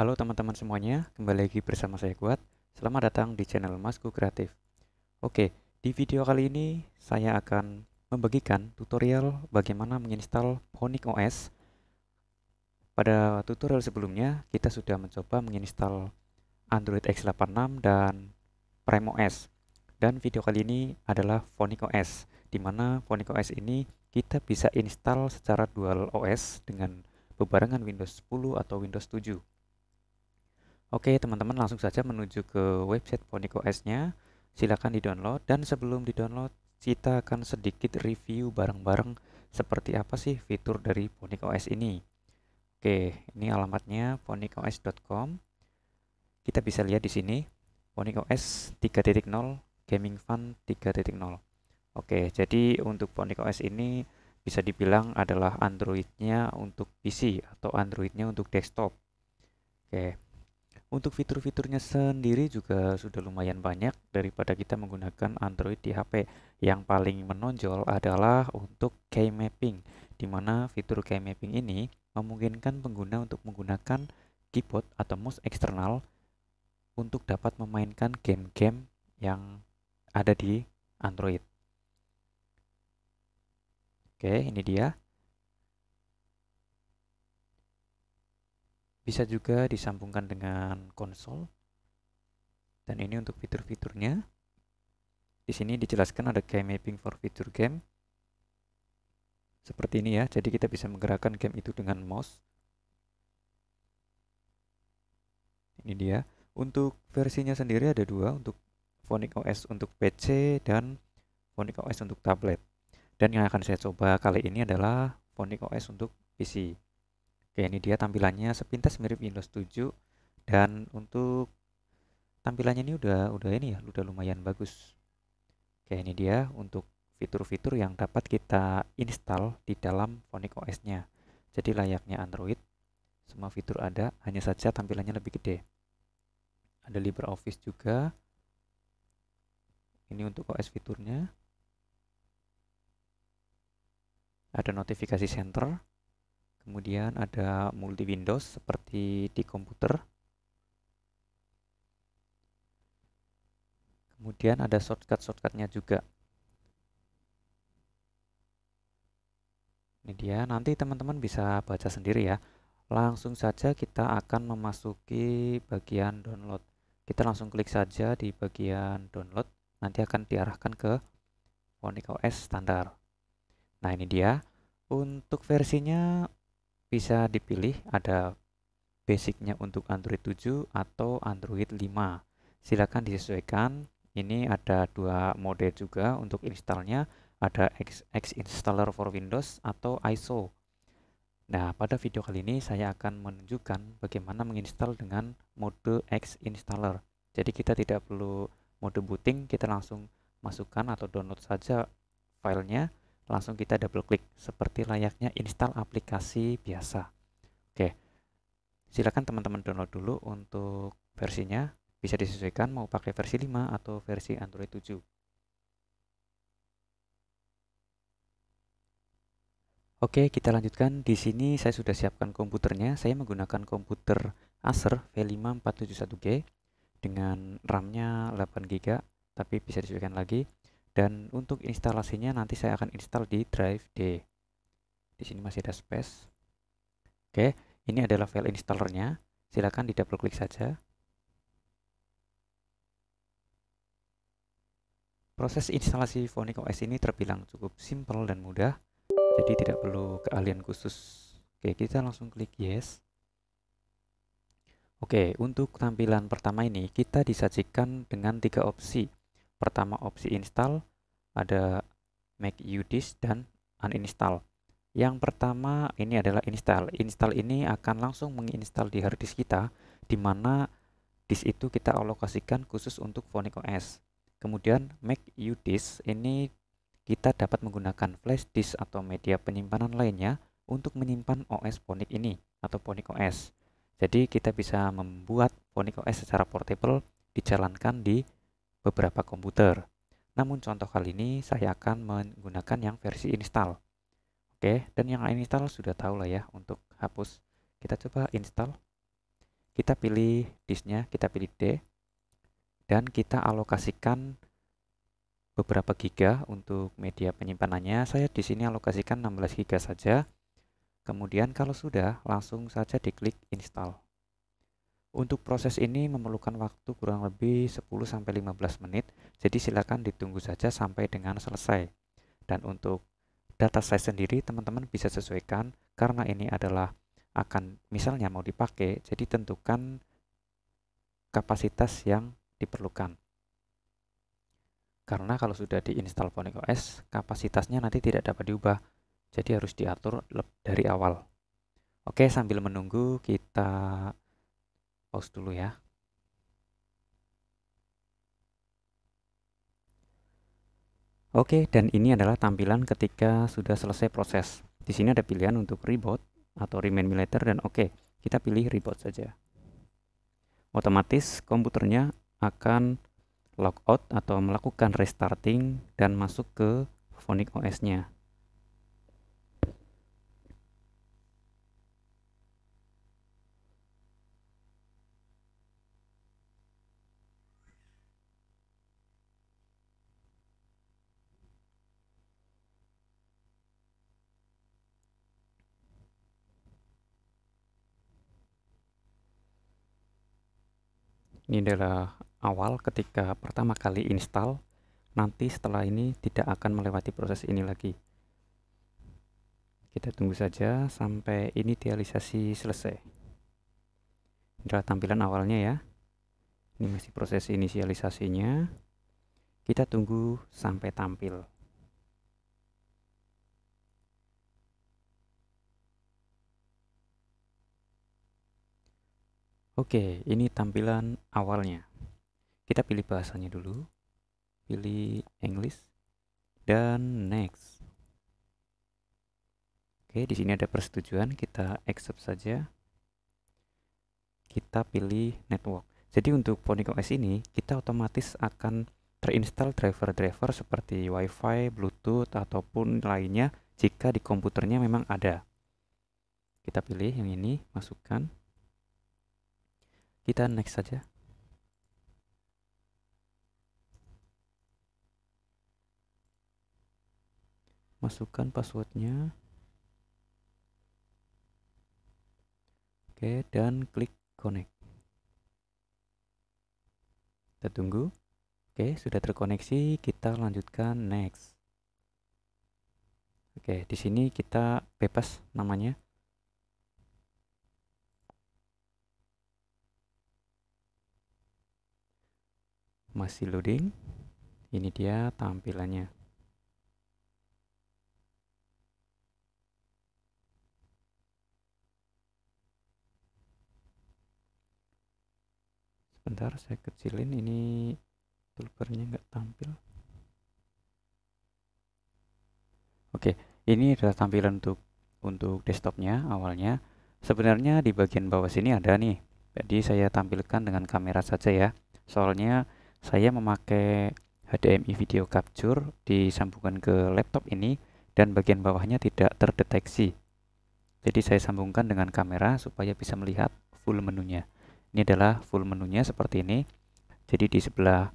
Halo teman-teman semuanya, kembali lagi bersama saya Kuat. Selamat datang di channel Masku Kreatif. Oke, di video kali ini saya akan membagikan tutorial bagaimana menginstal Phonic OS. Pada tutorial sebelumnya, kita sudah mencoba menginstal Android X86 dan Prime OS. Dan video kali ini adalah Phonic OS, di mana Phonic OS ini kita bisa install secara dual OS dengan bebarengan Windows 10 atau Windows 7. Oke teman-teman langsung saja menuju ke website Ponico S-nya. Silakan di-download dan sebelum di-download kita akan sedikit review bareng-bareng seperti apa sih fitur dari Ponic S ini. Oke, ini alamatnya ponicos.com. Kita bisa lihat di sini Ponic S 3.0 Gaming Fun 3.0. Oke, jadi untuk Ponic S ini bisa dibilang adalah Android-nya untuk PC atau Android-nya untuk desktop. Oke, untuk fitur-fiturnya sendiri juga sudah lumayan banyak daripada kita menggunakan Android di HP. Yang paling menonjol adalah untuk key mapping, di mana fitur key mapping ini memungkinkan pengguna untuk menggunakan keyboard atau mouse eksternal untuk dapat memainkan game-game yang ada di Android. Oke, ini dia. Bisa juga disambungkan dengan konsol. Dan ini untuk fitur-fiturnya. Di sini dijelaskan ada game mapping for fitur game. Seperti ini ya, jadi kita bisa menggerakkan game itu dengan mouse. Ini dia. Untuk versinya sendiri ada dua, untuk Phonic OS untuk PC dan Phonic OS untuk tablet. Dan yang akan saya coba kali ini adalah Phonic OS untuk PC. Oke, ini dia tampilannya sepintas mirip Windows 7 dan untuk tampilannya ini udah udah ini ya, udah lumayan bagus. Oke, ini dia untuk fitur-fitur yang dapat kita install di dalam Phonic OS-nya. Jadi layaknya Android, semua fitur ada, hanya saja tampilannya lebih gede. Ada LibreOffice juga. Ini untuk OS fiturnya. Ada notifikasi center, Kemudian ada multi Windows seperti di komputer. Kemudian ada shortcut-shortcutnya juga. Ini dia, nanti teman-teman bisa baca sendiri ya. Langsung saja kita akan memasuki bagian download. Kita langsung klik saja di bagian download. Nanti akan diarahkan ke Phonic OS standar. Nah ini dia, untuk versinya bisa dipilih ada basicnya untuk Android 7 atau Android 5 silahkan disesuaikan ini ada dua mode juga untuk installnya ada X, X installer for Windows atau ISO nah pada video kali ini saya akan menunjukkan bagaimana menginstal dengan mode X installer jadi kita tidak perlu mode booting kita langsung masukkan atau download saja filenya langsung kita double klik seperti layaknya install aplikasi biasa. Oke. Silakan teman-teman download dulu untuk versinya, bisa disesuaikan mau pakai versi 5 atau versi Android 7. Oke, kita lanjutkan. Di sini saya sudah siapkan komputernya. Saya menggunakan komputer Acer V5471G dengan RAM-nya 8GB, tapi bisa disesuaikan lagi dan untuk instalasinya nanti saya akan install di drive D di sini masih ada space oke ini adalah file installernya Silakan di double klik saja proses instalasi Phonic OS ini terbilang cukup simple dan mudah jadi tidak perlu keahlian khusus oke kita langsung klik yes Oke, untuk tampilan pertama ini kita disajikan dengan tiga opsi pertama opsi install, ada make this dan uninstall. Yang pertama ini adalah install. Install ini akan langsung menginstal di harddisk kita, di mana disk itu kita alokasikan khusus untuk Phonic OS. Kemudian make this ini kita dapat menggunakan flash disk atau media penyimpanan lainnya untuk menyimpan OS Phonic ini atau Phonic OS. Jadi kita bisa membuat Phonic OS secara portable dijalankan di beberapa komputer. Namun contoh kali ini saya akan menggunakan yang versi install. Oke, dan yang install sudah tahu lah ya untuk hapus. Kita coba install. Kita pilih disknya, kita pilih D. Dan kita alokasikan beberapa giga untuk media penyimpanannya. Saya di sini alokasikan 16 giga saja. Kemudian kalau sudah, langsung saja diklik install. Untuk proses ini memerlukan waktu kurang lebih 10-15 menit, jadi silakan ditunggu saja sampai dengan selesai. Dan untuk data size sendiri teman-teman bisa sesuaikan karena ini adalah akan misalnya mau dipakai, jadi tentukan kapasitas yang diperlukan. Karena kalau sudah diinstal Phonic OS, kapasitasnya nanti tidak dapat diubah, jadi harus diatur dari awal. Oke, sambil menunggu kita pause dulu ya Oke, dan ini adalah tampilan ketika sudah selesai proses. Di sini ada pilihan untuk reboot atau remain militer dan oke, kita pilih reboot saja. Otomatis komputernya akan logout atau melakukan restarting dan masuk ke Phonic OS-nya. ini adalah awal ketika pertama kali install nanti setelah ini tidak akan melewati proses ini lagi kita tunggu saja sampai inisialisasi selesai ini adalah tampilan awalnya ya ini masih proses inisialisasinya kita tunggu sampai tampil Oke, ini tampilan awalnya. Kita pilih bahasanya dulu. Pilih English dan next. Oke, di sini ada persetujuan, kita accept saja. Kita pilih network. Jadi untuk Ponic OS ini, kita otomatis akan terinstall driver-driver seperti WiFi, Bluetooth ataupun lainnya jika di komputernya memang ada. Kita pilih yang ini, masukkan kita next saja masukkan passwordnya oke dan klik connect kita tunggu oke sudah terkoneksi kita lanjutkan next oke di sini kita bebas namanya masih loading ini dia tampilannya sebentar saya kecilin ini toolbarnya nggak tampil oke ini adalah tampilan untuk untuk desktopnya awalnya sebenarnya di bagian bawah sini ada nih jadi saya tampilkan dengan kamera saja ya soalnya saya memakai HDMI video capture disambungkan ke laptop ini dan bagian bawahnya tidak terdeteksi jadi saya sambungkan dengan kamera supaya bisa melihat full menunya ini adalah full menunya seperti ini jadi di sebelah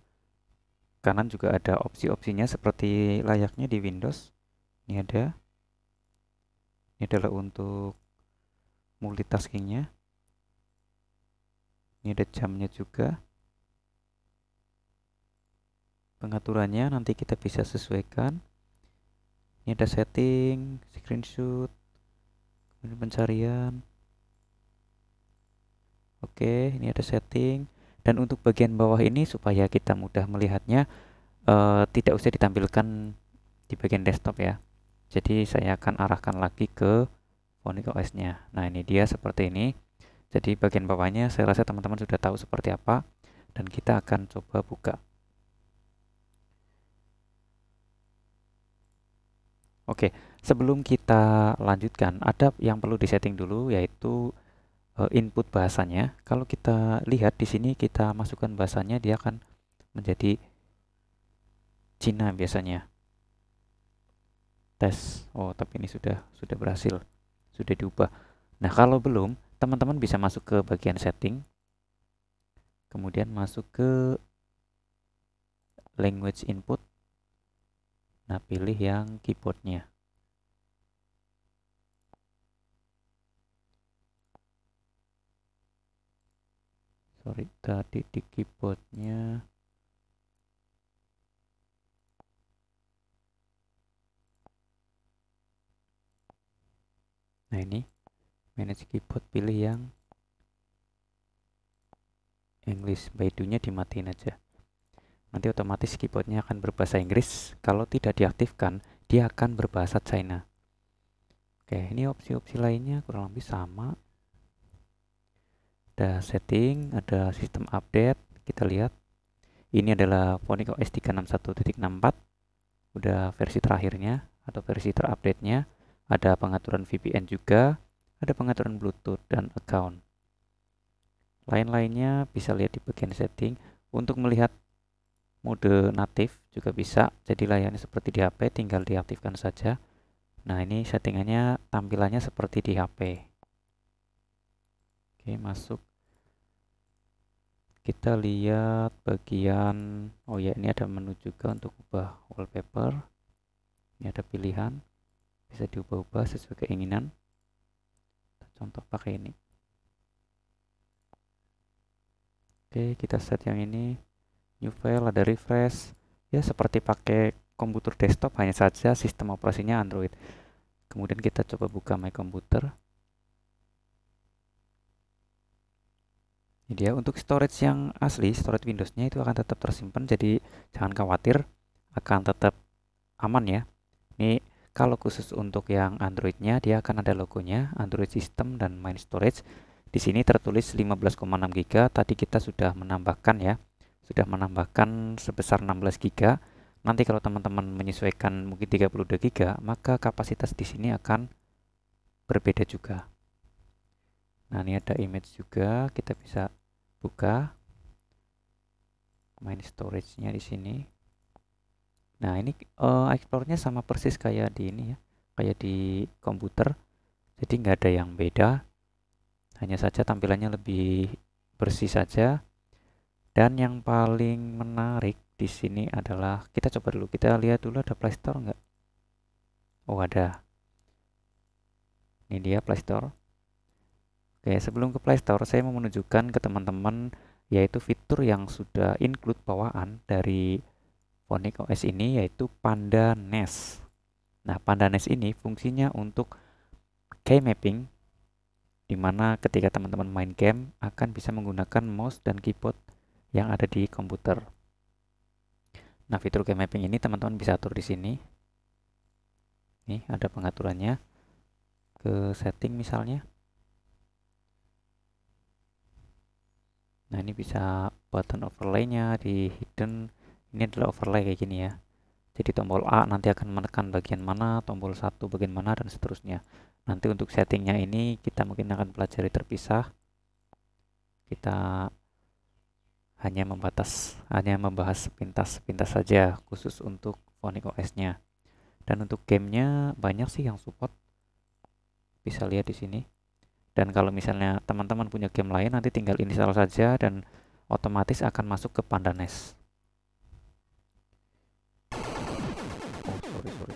kanan juga ada opsi-opsinya seperti layaknya di Windows ini ada ini adalah untuk multitaskingnya ini ada jamnya juga pengaturannya nanti kita bisa sesuaikan ini ada setting screenshot kemudian pencarian oke ini ada setting dan untuk bagian bawah ini supaya kita mudah melihatnya eh, tidak usah ditampilkan di bagian desktop ya jadi saya akan arahkan lagi ke Phonic OS nya nah ini dia seperti ini jadi bagian bawahnya saya rasa teman-teman sudah tahu seperti apa dan kita akan coba buka Oke, sebelum kita lanjutkan, ada yang perlu disetting dulu yaitu eh, input bahasanya. Kalau kita lihat di sini kita masukkan bahasanya dia akan menjadi Cina biasanya. Tes. Oh, tapi ini sudah sudah berhasil. Sudah diubah. Nah, kalau belum, teman-teman bisa masuk ke bagian setting. Kemudian masuk ke language input Nah, pilih yang keyboardnya. Sorry, tadi di keyboardnya Nah ini manage keyboard pilih yang English by dunia nya dimatiin aja nanti otomatis keyboardnya akan berbahasa Inggris. Kalau tidak diaktifkan, dia akan berbahasa China. Oke, ini opsi-opsi lainnya kurang lebih sama. Ada setting, ada sistem update, kita lihat. Ini adalah Phonic OS 361.64, udah versi terakhirnya atau versi terupdate-nya. Ada pengaturan VPN juga, ada pengaturan Bluetooth dan account. Lain-lainnya bisa lihat di bagian setting. Untuk melihat mode natif juga bisa jadi layarnya seperti di HP tinggal diaktifkan saja nah ini settingannya tampilannya seperti di HP oke masuk kita lihat bagian oh ya ini ada menu juga untuk ubah wallpaper ini ada pilihan bisa diubah-ubah sesuai keinginan kita contoh pakai ini oke kita set yang ini new file, ada refresh. Ya seperti pakai komputer desktop hanya saja sistem operasinya Android. Kemudian kita coba buka My Computer. Ini dia untuk storage yang asli, storage Windows-nya itu akan tetap tersimpan jadi jangan khawatir akan tetap aman ya. Ini kalau khusus untuk yang Android-nya dia akan ada logonya Android System dan Main Storage. Di sini tertulis 15,6 GB, tadi kita sudah menambahkan ya sudah menambahkan sebesar 16 giga nanti kalau teman-teman menyesuaikan mungkin 32 giga maka kapasitas di sini akan berbeda juga nah ini ada image juga kita bisa buka main storage-nya di sini nah ini uh, explore-nya sama persis kayak di ini ya kayak di komputer jadi nggak ada yang beda hanya saja tampilannya lebih bersih saja dan yang paling menarik di sini adalah kita coba dulu kita lihat dulu ada Play Store nggak oh ada ini dia Play Store. oke sebelum ke Play Store saya mau menunjukkan ke teman-teman yaitu fitur yang sudah include bawaan dari Phonic OS ini yaitu Panda Nest nah Panda Nest ini fungsinya untuk key mapping dimana ketika teman-teman main game akan bisa menggunakan mouse dan keyboard yang ada di komputer. Nah, fitur game mapping ini teman-teman bisa atur di sini. Nih, ada pengaturannya. Ke setting misalnya. Nah, ini bisa button overlay-nya di hidden. Ini adalah overlay kayak gini ya. Jadi tombol A nanti akan menekan bagian mana, tombol satu bagian mana, dan seterusnya. Nanti untuk settingnya ini kita mungkin akan pelajari terpisah. Kita hanya membatas hanya membahas sepintas-sepintas saja khusus untuk Phonic OS-nya. Dan untuk gamenya banyak sih yang support. Bisa lihat di sini. Dan kalau misalnya teman-teman punya game lain nanti tinggal install saja dan otomatis akan masuk ke Pandanes. Oh, sorry, sorry.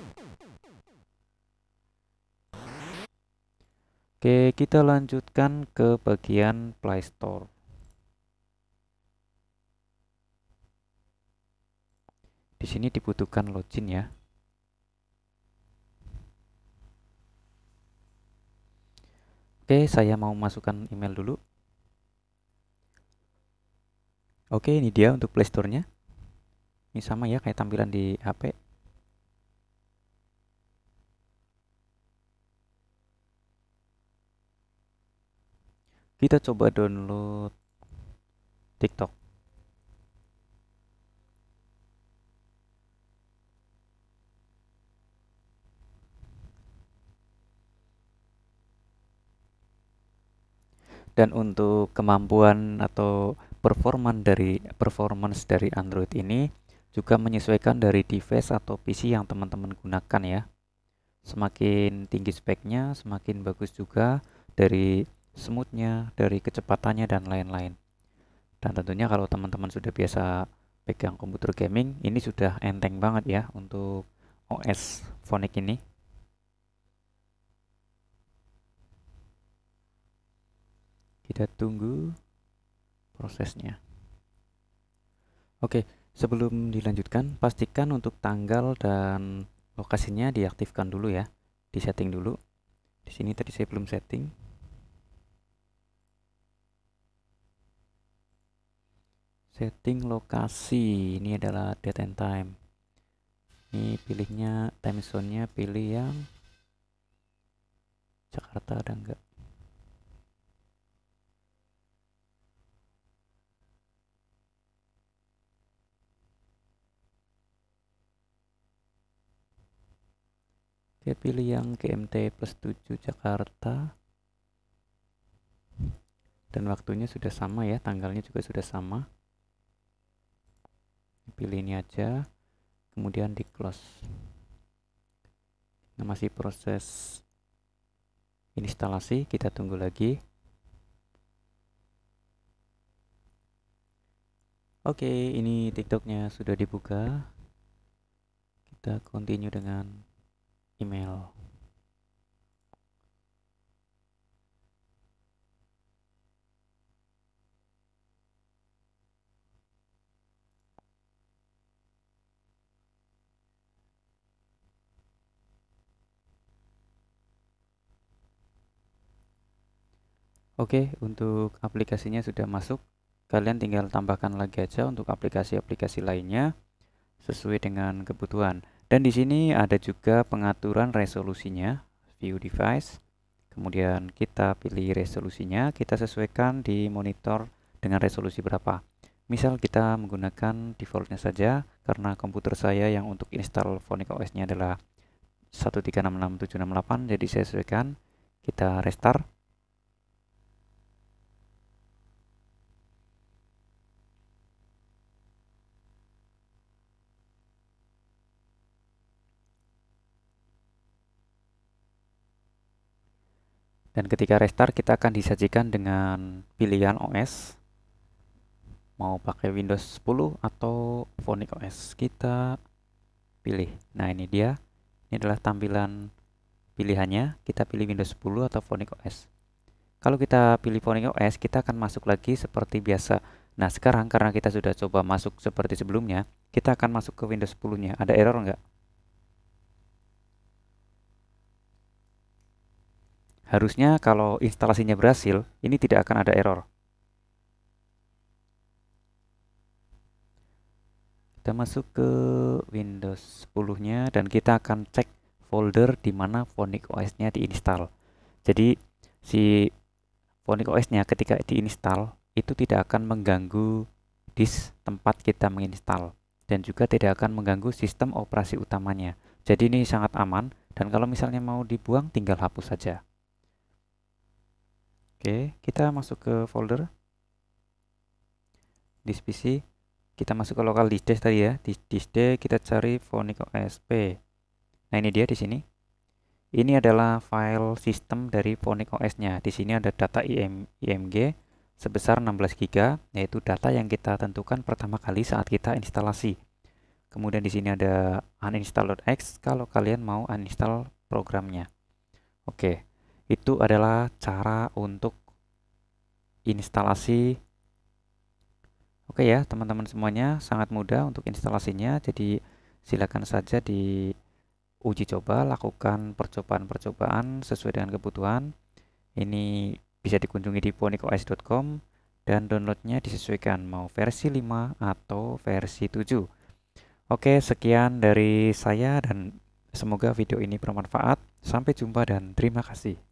Oke, kita lanjutkan ke bagian playstore Di sini dibutuhkan login ya. Oke, saya mau masukkan email dulu. Oke, ini dia untuk playstore-nya. Ini sama ya kayak tampilan di HP. Kita coba download TikTok. dan untuk kemampuan atau performan dari performance dari Android ini juga menyesuaikan dari device atau PC yang teman-teman gunakan ya semakin tinggi speknya semakin bagus juga dari smoothnya dari kecepatannya dan lain-lain dan tentunya kalau teman-teman sudah biasa pegang komputer gaming ini sudah enteng banget ya untuk OS Phonic ini Kita tunggu prosesnya. Oke, sebelum dilanjutkan, pastikan untuk tanggal dan lokasinya diaktifkan dulu ya. di setting dulu. Di sini tadi saya belum setting. Setting lokasi, ini adalah date and time. Ini pilihnya time zone-nya pilih yang Jakarta ada enggak? Oke, ya, pilih yang GMT plus 7 Jakarta. Dan waktunya sudah sama ya, tanggalnya juga sudah sama. Pilih ini aja, kemudian di close. Nah, masih proses instalasi, kita tunggu lagi. Oke, ini TikToknya sudah dibuka. Kita continue dengan email. Oke, untuk aplikasinya sudah masuk. Kalian tinggal tambahkan lagi aja untuk aplikasi-aplikasi lainnya sesuai dengan kebutuhan. Dan di sini ada juga pengaturan resolusinya, view device. Kemudian kita pilih resolusinya, kita sesuaikan di monitor dengan resolusi berapa. Misal kita menggunakan defaultnya saja, karena komputer saya yang untuk install Phonic OS-nya adalah 1366768, jadi saya sesuaikan, kita restart. Dan ketika restart kita akan disajikan dengan pilihan OS mau pakai Windows 10 atau Phonic OS. Kita pilih. Nah, ini dia. Ini adalah tampilan pilihannya. Kita pilih Windows 10 atau Phonic OS. Kalau kita pilih Phonic OS, kita akan masuk lagi seperti biasa. Nah, sekarang karena kita sudah coba masuk seperti sebelumnya, kita akan masuk ke Windows 10-nya. Ada error nggak? Harusnya kalau instalasinya berhasil, ini tidak akan ada error. Kita masuk ke Windows 10-nya dan kita akan cek folder di mana Phonic OS-nya diinstal. Jadi si Phonic OS-nya ketika diinstal itu tidak akan mengganggu disk tempat kita menginstal dan juga tidak akan mengganggu sistem operasi utamanya. Jadi ini sangat aman dan kalau misalnya mau dibuang tinggal hapus saja. Oke, kita masuk ke folder disk PC. Kita masuk ke lokal disk D tadi ya. Disk, disk kita cari Phonic OSP. Nah, ini dia di sini. Ini adalah file sistem dari Phonic OS-nya. Di sini ada data IM, IMG sebesar 16 GB, yaitu data yang kita tentukan pertama kali saat kita instalasi. Kemudian di sini ada uninstall.x kalau kalian mau uninstall programnya. Oke itu adalah cara untuk instalasi Oke ya teman-teman semuanya sangat mudah untuk instalasinya jadi silakan saja di uji coba lakukan percobaan-percobaan sesuai dengan kebutuhan ini bisa dikunjungi di ponicos.com dan downloadnya disesuaikan mau versi 5 atau versi 7 Oke sekian dari saya dan semoga video ini bermanfaat sampai jumpa dan terima kasih